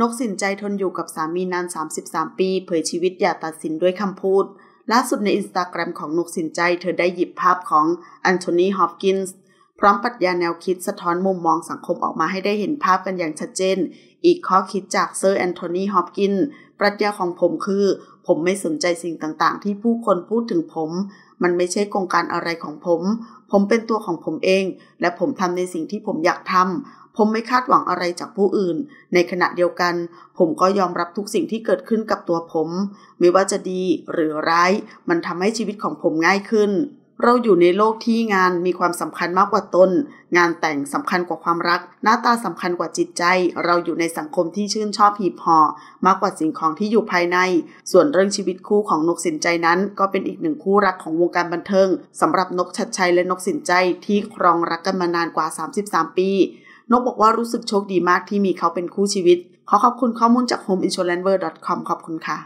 นกสินใจทนอยู่กับสามีนาน 33 ปี เผยชีวิตอย่าตัดสินด้วยคำพูดล่าสุดในอินสตาแกรมของนกสินใจเธอได้หยิบภาพของอันโทนีฮอปกินส์พร้อมปัจญาแนวคิดสะท้อนมุมมองสังคมออกมาให้ได้เห็นภาพกันอย่างชัดเจน อีกข้อคิดจากเซอร์แอนโทนีฮอปกิน ปรัชญาของผมคือ ผมไม่สนใจสิ่งต่างๆ ที่ผู้คนพูดถึงผม มันไม่ใช่โครงการอะไรของผม ผมเป็นตัวของผมเอง และผมทำในสิ่งที่ผมอยากทำ ผมไม่คาดหวังอะไรจากผู้อื่น ในขณะเดียวกัน ผมก็ยอมรับทุกสิ่งที่เกิดขึ้นกับตัวผม ไม่ว่าจะดีหรือร้าย มันทำให้ชีวิตของผมง่ายขึ้นเราอยู่ในโลกที่งานมีความสำคัญมากกว่าตนงานแต่งสำคัญกว่าความรัก หน้าตาสำคัญกว่าจิตใจ เราอยู่ในสังคมที่ชื่นชอบหีบห่อมากกว่าสิ่งของที่อยู่ภายใน ส่วนเรื่องชีวิตคู่ของนกสินใจนั้นก็เป็นอีกหนึ่งคู่รักของวงการบันเทิง สำหรับนกชัดชัยและนกสินใจที่ครองรักกันมานานกว่า 33 ปี นกบอกว่ารู้สึกโชคดีมากที่มีเขาเป็นคู่ชีวิตขอขอบคุณข้อมูลจาก homeinsurancever.com ขอบคุณค่ะ